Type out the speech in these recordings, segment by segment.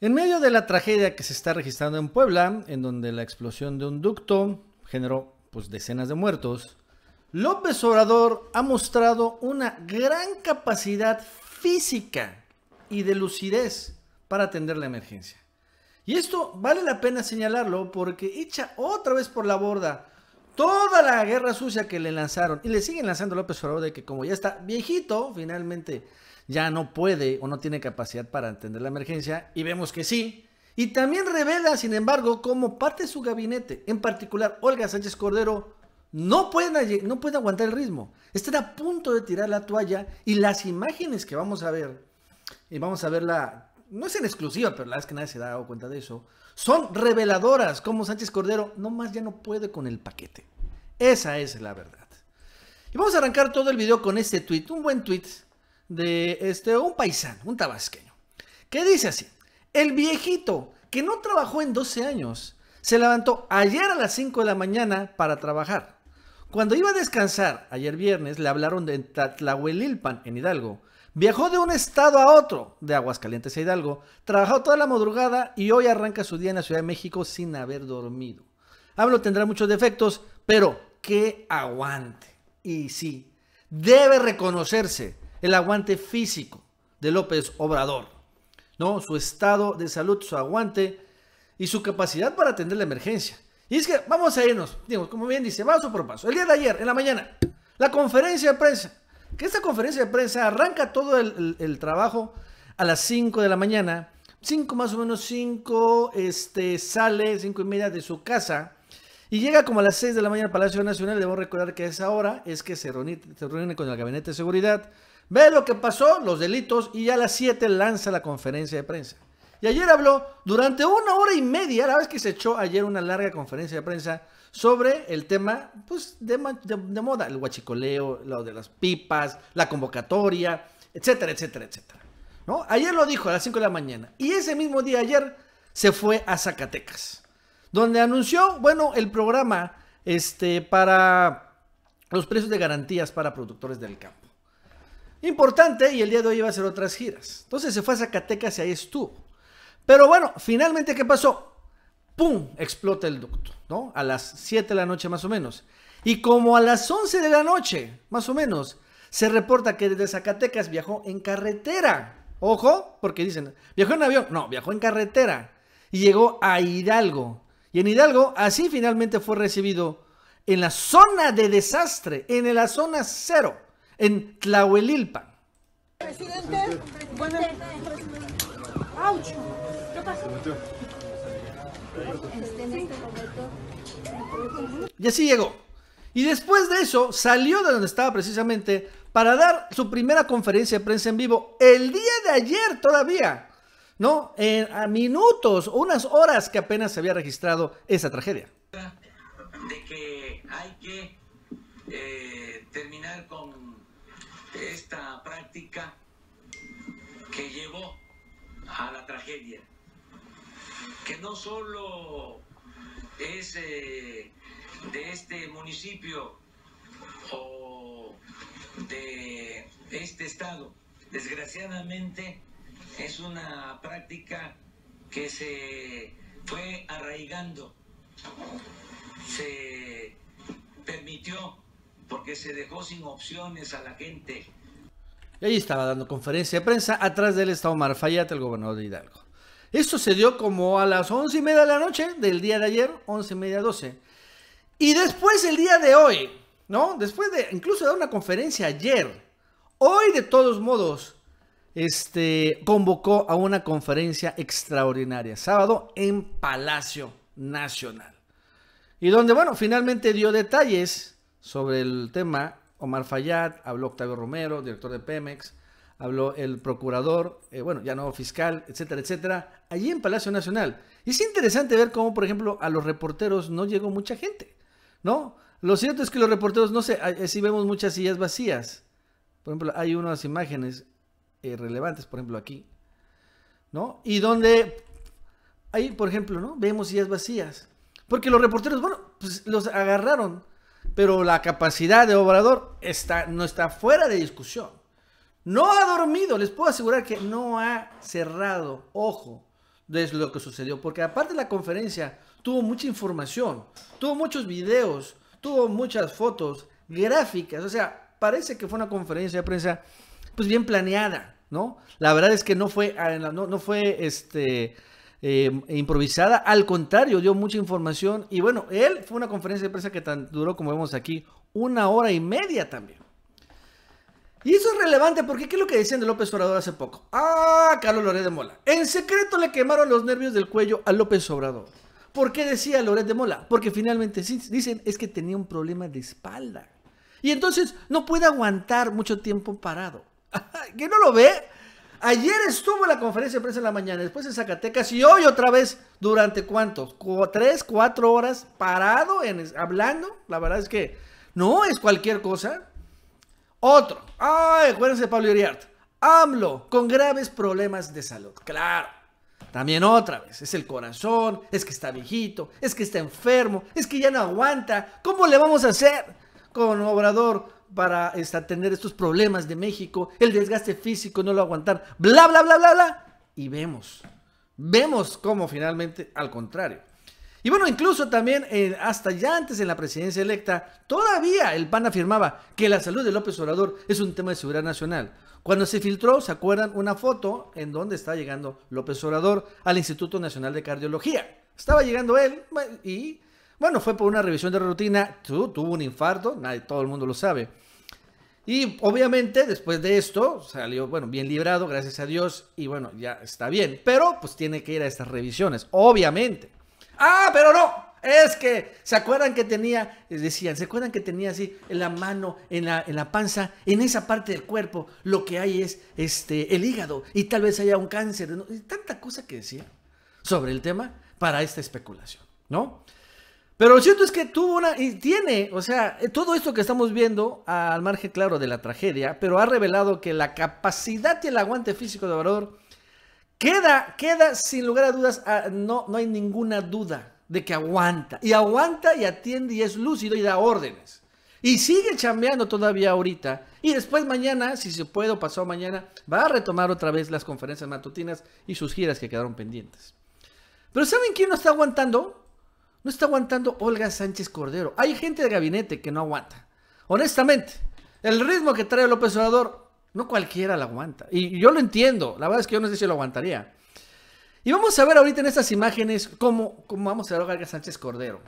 En medio de la tragedia que se está registrando en Puebla, en donde la explosión de un ducto generó pues decenas de muertos, López Obrador ha mostrado una gran capacidad física y de lucidez para atender la emergencia. Y esto vale la pena señalarlo porque echa otra vez por la borda toda la guerra sucia que le lanzaron y le siguen lanzando López Obrador de que como ya está viejito, finalmente ya no puede o no tiene capacidad para atender la emergencia y vemos que sí. Y también revela, sin embargo, cómo parte de su gabinete, en particular Olga Sánchez Cordero, no puede, no puede aguantar el ritmo. Están a punto de tirar la toalla y las imágenes que vamos a ver, y vamos a verla, no es en exclusiva, pero la verdad es que nadie se da cuenta de eso, son reveladoras como Sánchez Cordero nomás ya no puede con el paquete. Esa es la verdad. Y vamos a arrancar todo el video con este tweet, un buen tweet de este, un paisano, un tabasqueño, que dice así, el viejito que no trabajó en 12 años, se levantó ayer a las 5 de la mañana para trabajar. Cuando iba a descansar, ayer viernes, le hablaron de Tatlahuelilpan en Hidalgo. Viajó de un estado a otro, de Aguascalientes a Hidalgo, trabajó toda la madrugada y hoy arranca su día en la Ciudad de México sin haber dormido. Hablo tendrá muchos defectos, pero que aguante. Y sí, debe reconocerse el aguante físico de López Obrador, ¿no? Su estado de salud, su aguante y su capacidad para atender la emergencia. Y es que vamos a irnos, digamos, como bien dice, paso por paso. El día de ayer, en la mañana, la conferencia de prensa, que esta conferencia de prensa arranca todo el, trabajo a las 5 de la mañana, 5 más o menos 5, este, sale 5 y media de su casa y llega como a las 6 de la mañana al Palacio Nacional. Debo recordar que a esa hora es que se reúne con el Gabinete de Seguridad, Ve lo que pasó, los delitos, y ya a las 7 lanza la conferencia de prensa. Y ayer habló durante una hora y media, la vez que se echó ayer una larga conferencia de prensa sobre el tema pues, de, moda, el guachicoleo, lo de las pipas, la convocatoria, etcétera, etcétera, etcétera. ¿No? Ayer lo dijo a las 5 de la mañana. Y ese mismo día ayer se fue a Zacatecas, donde anunció, bueno, el programa este, para los precios de garantías para productores del campo importante y el día de hoy iba a hacer otras giras. Entonces se fue a Zacatecas y ahí estuvo. Pero bueno, finalmente, ¿qué pasó? ¡Pum! Explota el ducto, ¿no? A las 7 de la noche más o menos. Y como a las 11 de la noche, más o menos, se reporta que desde Zacatecas viajó en carretera. Ojo, porque dicen, viajó en avión. No, viajó en carretera. Y llegó a Hidalgo. Y en Hidalgo, así finalmente fue recibido en la zona de desastre, en la zona cero en Tlahuelilpa. Presidente, bueno, ¿Qué pasó? Y así llegó. Y después de eso salió de donde estaba precisamente para dar su primera conferencia de prensa en vivo el día de ayer todavía, ¿no? a minutos, unas horas que apenas se había registrado esa tragedia. De que hay que eh, terminar con esta práctica que llevó a la tragedia, que no solo es eh, de este municipio o de este estado, desgraciadamente es una práctica que se fue arraigando, se permitió porque se dejó sin opciones a la gente. Y ahí estaba dando conferencia de prensa. Atrás de él estaba el gobernador de Hidalgo. Esto se dio como a las once y media de la noche del día de ayer, once y media, doce. Y después el día de hoy, ¿no? Después de incluso de una conferencia ayer, hoy de todos modos, este, convocó a una conferencia extraordinaria, sábado en Palacio Nacional. Y donde, bueno, finalmente dio detalles sobre el tema, Omar Fayad, habló Octavio Romero, director de Pemex, habló el procurador, eh, bueno, ya no fiscal, etcétera, etcétera, allí en Palacio Nacional. Y es interesante ver cómo, por ejemplo, a los reporteros no llegó mucha gente, ¿no? Lo cierto es que los reporteros, no sé, si vemos muchas sillas vacías. Por ejemplo, hay unas imágenes eh, relevantes, por ejemplo, aquí, ¿no? Y donde ahí, por ejemplo, ¿no? Vemos sillas vacías. Porque los reporteros, bueno, pues los agarraron pero la capacidad de Obrador está, no está fuera de discusión. No ha dormido, les puedo asegurar que no ha cerrado ojo de lo que sucedió, porque aparte de la conferencia tuvo mucha información, tuvo muchos videos, tuvo muchas fotos, gráficas, o sea, parece que fue una conferencia de prensa pues bien planeada, ¿no? La verdad es que no fue, ah, no, no fue este, eh, improvisada. Al contrario, dio mucha información. Y bueno, él fue una conferencia de prensa que tan duró, como vemos aquí, una hora y media también. Y eso es relevante porque ¿qué es lo que decían de López Obrador hace poco? Ah, Carlos Loret de Mola. En secreto le quemaron los nervios del cuello a López Obrador. ¿Por qué decía Loret de Mola? Porque finalmente sí, dicen es que tenía un problema de espalda. Y entonces no puede aguantar mucho tiempo parado. ¿Que no lo ve? Ayer estuvo en la conferencia de prensa en la mañana, después en Zacatecas y hoy otra vez, durante cuántos, tres, cuatro horas parado, en, hablando. La verdad es que no es cualquier cosa. Otro, ay, acuérdense Pablo Iriart, AMLO, con graves problemas de salud. Claro, también otra vez, es el corazón, es que está viejito, es que está enfermo, es que ya no aguanta. ¿Cómo le vamos a hacer con Obrador? para este, tener estos problemas de México, el desgaste físico, no lo aguantar, bla, bla, bla, bla, bla. Y vemos, vemos cómo finalmente, al contrario. Y bueno, incluso también hasta ya antes en la presidencia electa, todavía el PAN afirmaba que la salud de López Obrador es un tema de seguridad nacional. Cuando se filtró, ¿se acuerdan? Una foto en donde está llegando López Obrador al Instituto Nacional de Cardiología. Estaba llegando él y bueno, fue por una revisión de rutina, tuvo un infarto, nadie, todo el mundo lo sabe. Y obviamente después de esto salió, bueno, bien librado, gracias a Dios, y bueno, ya está bien. Pero pues tiene que ir a estas revisiones, obviamente. Ah, pero no, es que, ¿se acuerdan que tenía, decían, ¿se acuerdan que tenía así en la mano, en la, en la panza, en esa parte del cuerpo, lo que hay es este, el hígado y tal vez haya un cáncer? tanta cosa que decía sobre el tema para esta especulación, ¿no? Pero lo cierto es que tuvo una, y tiene, o sea, todo esto que estamos viendo, al margen claro de la tragedia, pero ha revelado que la capacidad y el aguante físico de valor queda, queda sin lugar a dudas, no, no hay ninguna duda de que aguanta, y aguanta y atiende y es lúcido y da órdenes. Y sigue chambeando todavía ahorita. Y después mañana, si se puede o pasado mañana, va a retomar otra vez las conferencias matutinas y sus giras que quedaron pendientes. Pero ¿saben quién no está aguantando? No está aguantando Olga Sánchez Cordero. Hay gente de gabinete que no aguanta. Honestamente, el ritmo que trae López Obrador, no cualquiera la aguanta. Y yo lo entiendo. La verdad es que yo no sé si lo aguantaría. Y vamos a ver ahorita en estas imágenes cómo, cómo vamos a ver a Olga Sánchez Cordero.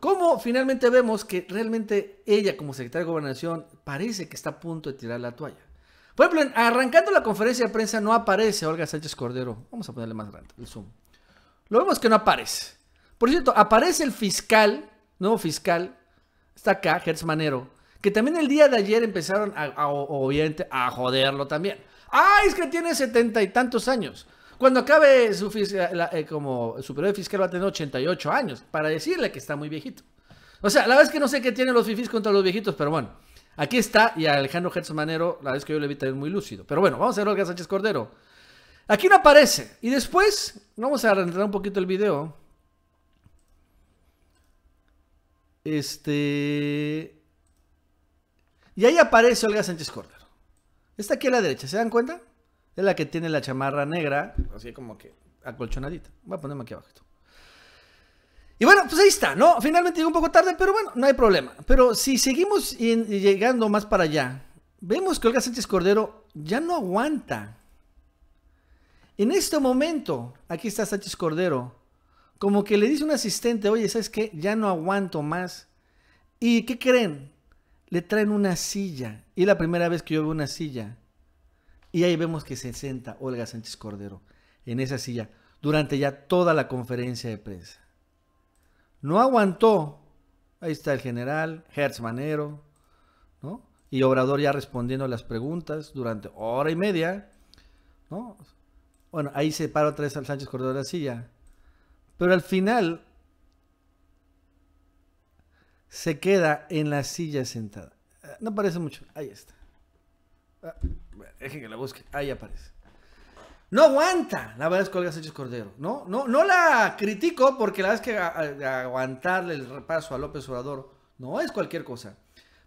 Cómo finalmente vemos que realmente ella como secretaria de gobernación parece que está a punto de tirar la toalla. Por ejemplo, arrancando la conferencia de prensa no aparece Olga Sánchez Cordero. Vamos a ponerle más grande el zoom. Lo vemos que no aparece. Por cierto, aparece el fiscal, nuevo fiscal, está acá, Gertz Manero, que también el día de ayer empezaron a, obviamente a joderlo también. ¡Ay, es que tiene setenta y tantos años! Cuando acabe su fiscal, eh, eh, como superior fiscal va a tener 88 años, para decirle que está muy viejito. O sea, la verdad es que no sé qué tienen los fifís contra los viejitos, pero bueno. Aquí está, y Alejandro Gertz Manero, la vez que yo le vi también muy lúcido. Pero bueno, vamos a ver Olga Sánchez Cordero. Aquí no aparece. Y después, vamos a arrancar un poquito el video. Este. Y ahí aparece Olga Sánchez Cordero. Está aquí a la derecha, ¿se dan cuenta? Es la que tiene la chamarra negra, así como que acolchonadita. Voy a ponerme aquí abajo. Y bueno, pues ahí está, ¿no? Finalmente llegó un poco tarde, pero bueno, no hay problema. Pero si seguimos llegando más para allá, vemos que Olga Sánchez Cordero ya no aguanta. En este momento, aquí está Sánchez Cordero como que le dice un asistente, oye, ¿sabes qué? Ya no aguanto más. ¿Y qué creen? Le traen una silla. Y la primera vez que yo veo una silla. Y ahí vemos que se senta Olga Sánchez Cordero en esa silla durante ya toda la conferencia de prensa. No aguantó. Ahí está el general, Hertz Manero, ¿no? Y Obrador ya respondiendo las preguntas durante hora y media, ¿no? Bueno, ahí se para otra vez al Sánchez Cordero de la silla pero al final se queda en la silla sentada. Ah, no parece mucho. Ahí está. Ah, Deje que la busque. Ahí aparece. No aguanta la verdad es que Olga Sánchez Cordero. No, no, no la critico porque la verdad es que aguantarle el repaso a López Obrador no es cualquier cosa.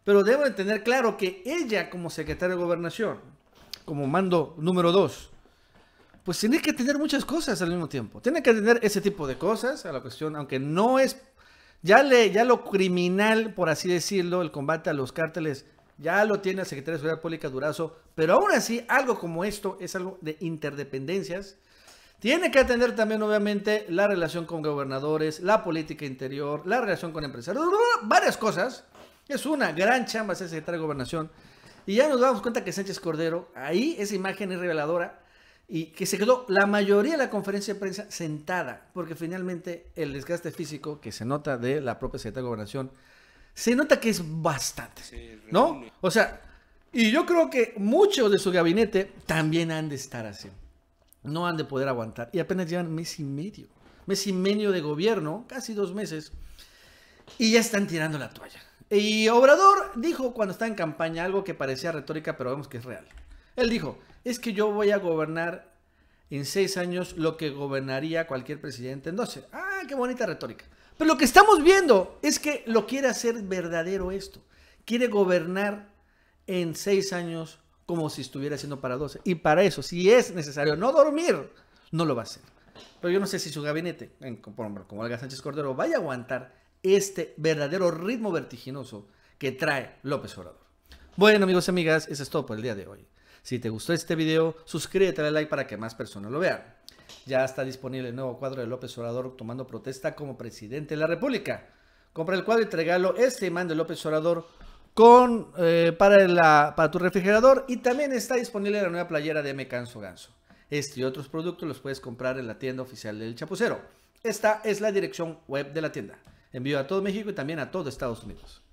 Pero debo de tener claro que ella como secretaria de gobernación, como mando número dos pues tiene que tener muchas cosas al mismo tiempo. Tiene que tener ese tipo de cosas a la cuestión, aunque no es, ya, le, ya lo criminal, por así decirlo, el combate a los cárteles, ya lo tiene la Secretaría de Seguridad Pública Durazo, pero aún así algo como esto es algo de interdependencias. Tiene que atender también, obviamente, la relación con gobernadores, la política interior, la relación con empresarios, varias cosas. Es una gran chamba ser secretario de Gobernación. Y ya nos damos cuenta que Sánchez Cordero, ahí esa imagen es reveladora, y que se quedó la mayoría de la conferencia de prensa sentada, porque finalmente el desgaste físico que se nota de la propia Secretaría de Gobernación, se nota que es bastante, ¿no? O sea, y yo creo que muchos de su gabinete también han de estar así, no han de poder aguantar, y apenas llevan mes y medio, mes y medio de gobierno, casi dos meses, y ya están tirando la toalla. Y Obrador dijo cuando está en campaña algo que parecía retórica, pero vemos que es real. Él dijo, es que yo voy a gobernar en seis años lo que gobernaría cualquier presidente en 12. Ah, qué bonita retórica. Pero lo que estamos viendo es que lo quiere hacer verdadero esto. Quiere gobernar en seis años como si estuviera haciendo para doce. Y para eso, si es necesario no dormir, no lo va a hacer. Pero yo no sé si su gabinete, como, como Olga Sánchez Cordero, vaya a aguantar este verdadero ritmo vertiginoso que trae López Obrador. Bueno, amigos y amigas, eso es todo por el día de hoy. Si te gustó este video, suscríbete, dale like para que más personas lo vean. Ya está disponible el nuevo cuadro de López Obrador tomando protesta como presidente de la República. Compra el cuadro y regalo este imán de López Obrador con, eh, para, para tu refrigerador y también está disponible la nueva playera de M. Canso Ganso. Este y otros productos los puedes comprar en la tienda oficial del Chapucero. Esta es la dirección web de la tienda. Envío a todo México y también a todo Estados Unidos.